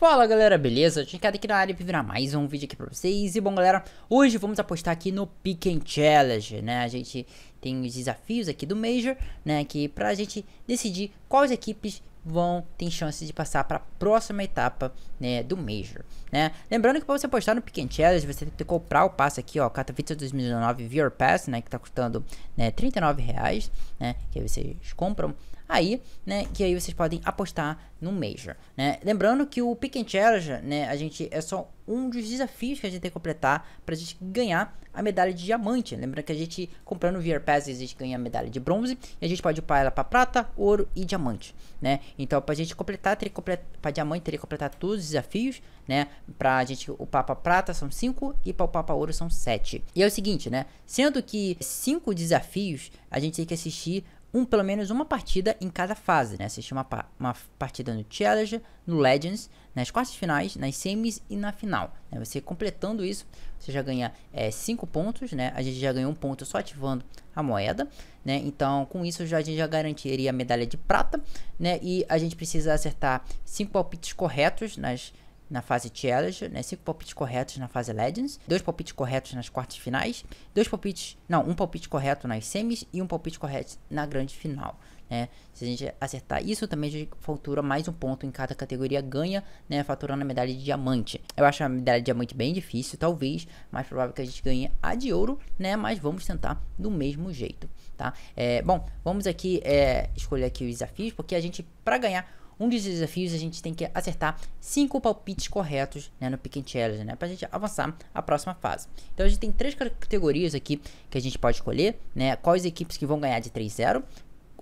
Fala galera, beleza? Chegado aqui na área para virar mais um vídeo aqui pra vocês E bom galera, hoje vamos apostar aqui no Pick and Challenge, né? A gente tem os desafios aqui do Major, né? Que pra gente decidir quais equipes vão ter chance de passar para próxima etapa né, do Major. Né? Lembrando que para você apostar no Piquen Challenge, você tem que comprar o passe aqui, ó, Catavita 2019 VR Pass, né, que está custando né, 39 reais, né, que aí vocês compram aí, né, que aí vocês podem apostar no Major, né? Lembrando que o Pick and Challenge, né, a gente é só um dos desafios que a gente tem que completar para a gente ganhar a medalha de diamante. Lembrando que a gente, comprando o VR Pass, a gente ganha a medalha de bronze e a gente pode upar ela para prata, ouro e diamante, né? Então, para a gente completar, teria completar, para diamante, teria que completar todos os desafios, né? Para a gente upar para prata são 5 e para upar para ouro são 7. E é o seguinte, né? Sendo que cinco desafios, a gente tem que assistir um, pelo menos uma partida em cada fase, né? Assistir uma, uma partida no Challenger, no Legends, nas quartas finais, nas semis e na final. Né? Você completando isso, você já ganha 5 é, pontos, né? A gente já ganhou um ponto só ativando a moeda, né? Então, com isso, já, a gente já garantiria a medalha de prata, né? E a gente precisa acertar 5 palpites corretos nas na fase Challenge, né? Cinco palpites corretos na fase Legends, dois palpites corretos nas quartas finais, dois palpites, não, um palpite correto nas semis e um palpite correto na grande final. Né? Se a gente acertar isso, também a gente fatura mais um ponto em cada categoria, ganha, né? Faturando a medalha de diamante. Eu acho a medalha de diamante bem difícil, talvez, mais provável que a gente ganhe a de ouro, né? Mas vamos tentar do mesmo jeito, tá? É, bom, vamos aqui é, escolher aqui os desafios, porque a gente, para ganhar um dos desafios a gente tem que acertar cinco palpites corretos né, no Pick Challenge, né, para a gente avançar a próxima fase. Então a gente tem três categorias aqui que a gente pode escolher, né, quais equipes que vão ganhar de 3-0,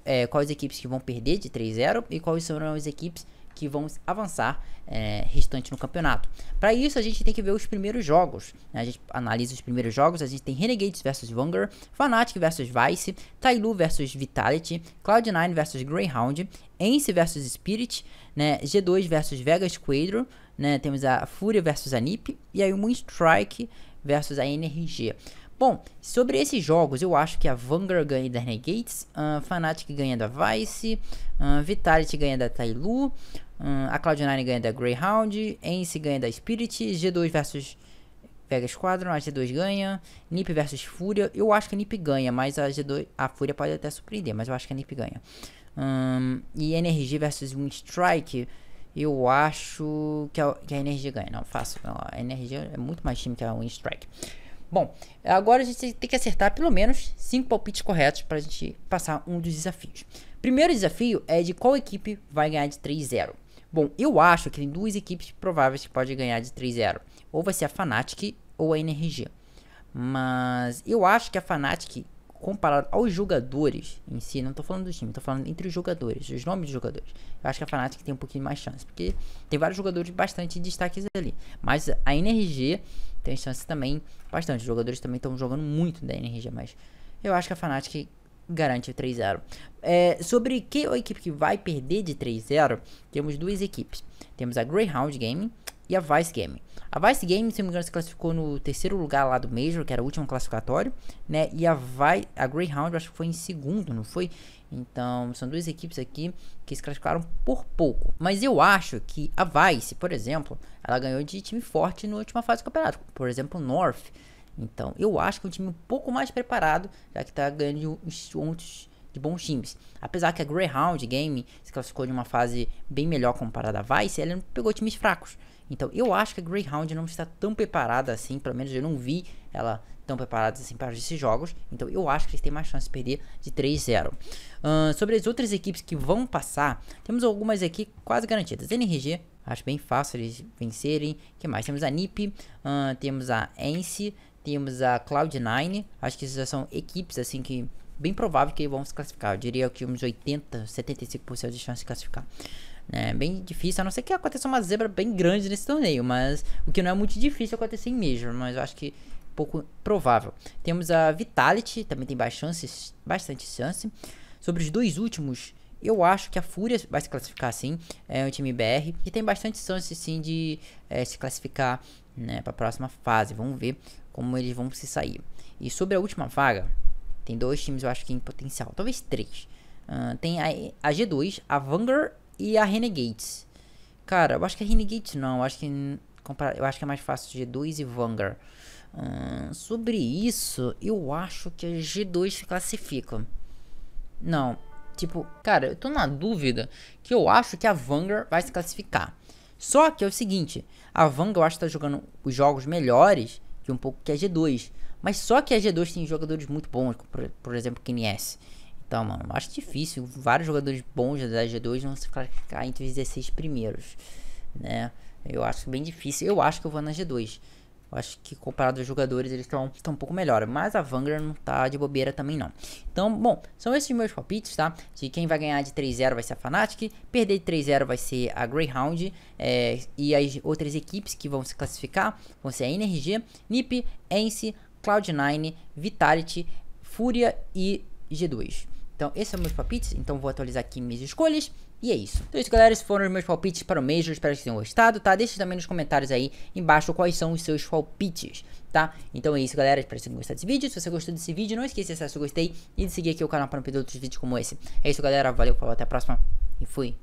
é, eh, quais equipes que vão perder de 3-0 e quais serão as equipes que vão avançar é, restante no campeonato. Para isso, a gente tem que ver os primeiros jogos. Né? A gente analisa os primeiros jogos. A gente tem Renegades versus Vanguard, Fnatic versus Vice, Tailu versus Vitality, Cloud9 versus Greyhound, Ence versus Spirit, né? G2 versus Vegas Quadro, né? temos a Fúria versus a NiP e aí o Moonstrike versus a NRG. Bom, sobre esses jogos, eu acho que a Vanguard ganha da Renegades, Fanatic uh, Fnatic ganha da Vice, uh, Vitality ganha da Tailu, Hum, a Cloud9 ganha da Greyhound, Ence ganha da Spirit, G2 versus Vega Squadron, a G2 ganha, Nip versus Fúria, eu acho que a Nip ganha, mas a G2, a Fúria pode até surpreender, mas eu acho que a Nip ganha. Hum, e NRG versus Windstrike, eu acho que a, que a NRG ganha, não, fácil, a NRG é muito mais time que a Windstrike. Bom, agora a gente tem que acertar pelo menos 5 palpites corretos para a gente passar um dos desafios. Primeiro desafio é de qual equipe vai ganhar de 3-0. Bom, eu acho que tem duas equipes prováveis que pode ganhar de 3-0. Ou vai ser a Fnatic ou a NRG Mas eu acho que a Fnatic, comparado aos jogadores em si, não estou falando do time, estou falando entre os jogadores, os nomes dos jogadores. Eu acho que a Fnatic tem um pouquinho mais chance, porque tem vários jogadores bastante destaques ali. Mas a NRG tem chance também bastante. Os jogadores também estão jogando muito da NRG, mas eu acho que a Fnatic garante 3-0. É, sobre que a equipe que vai perder de 3-0, temos duas equipes. Temos a Greyhound Gaming e a Vice Gaming. A Vice Gaming, se não me engano, se classificou no terceiro lugar lá do Major, que era o último classificatório, né? E a, Vi a Greyhound, acho que foi em segundo, não foi? Então, são duas equipes aqui que se classificaram por pouco. Mas eu acho que a Vice, por exemplo, ela ganhou de time forte na última fase do campeonato. Por exemplo, North. Então, eu acho que é um time um pouco mais preparado, já que está ganhando uns, pontos de bons times. Apesar que a Greyhound Game se classificou de uma fase bem melhor comparada à Vice, ela pegou times fracos. Então, eu acho que a Greyhound não está tão preparada assim, pelo menos eu não vi ela tão preparada assim para esses jogos. Então, eu acho que eles têm mais chance de perder de 3-0. Uh, sobre as outras equipes que vão passar, temos algumas aqui quase garantidas. NRG, acho bem fácil eles vencerem. que mais? Temos a NIP, uh, temos a ENCE, temos a Cloud9, acho que essas são equipes assim que bem provável que vão se classificar. Eu diria que uns 80, 75% de chance de classificar. É bem difícil, a não ser que aconteça uma zebra bem grande nesse torneio, mas o que não é muito difícil acontecer em Major, mas eu acho que pouco provável. Temos a Vitality, também tem chances, bastante chance. Sobre os dois últimos, eu acho que a Fúria vai se classificar sim, é um time BR, e tem bastante chance sim de é, se classificar né, para a próxima fase. Vamos ver como eles vão se sair. E sobre a última vaga, tem dois times eu acho que em potencial, talvez três. Uh, tem a, a, G2, a Vanguard e a Renegades. Cara, eu acho que a Renegades não, eu acho que eu acho que é mais fácil G2 e Vanguard. sobre isso, eu acho que a G2 se classifica. Não, tipo, cara, eu tô na dúvida que eu acho que a Vanguard vai se classificar. Só que é o seguinte, a Vanga eu acho que tá jogando os jogos melhores que um pouco que a G2. Mas só que a G2 tem jogadores muito bons, por, por exemplo, KNS. Então, mano, acho difícil vários jogadores bons da G2 não se classificar entre os 16 primeiros, né? Eu acho bem difícil. Eu acho que eu vou na G2. Eu acho que comparado aos jogadores, eles estão um pouco melhor. Mas a Vanguard não tá de bobeira também, não. Então, bom, são esses meus palpites, tá? De quem vai ganhar de 3-0 vai ser a Fnatic, perder de 3-0 vai ser a Greyhound, é, e as outras equipes que vão se classificar vão ser a NRG, NiP, Ence, Cloud9, Vitality, Fúria e G2. Então, esses são é meus palpites. Então, vou atualizar aqui minhas escolhas. E é isso. Então, é isso, galera. Esses foram os meus palpites para o Major. Espero que tenham gostado, tá? Deixe também nos comentários aí embaixo quais são os seus palpites, tá? Então, é isso, galera. Espero que tenham gostado desse vídeo. Se você gostou desse vídeo, não esqueça de acessar o gostei e de seguir aqui o canal para não perder outros vídeos como esse. É isso, galera. Valeu, falou, até a próxima e fui.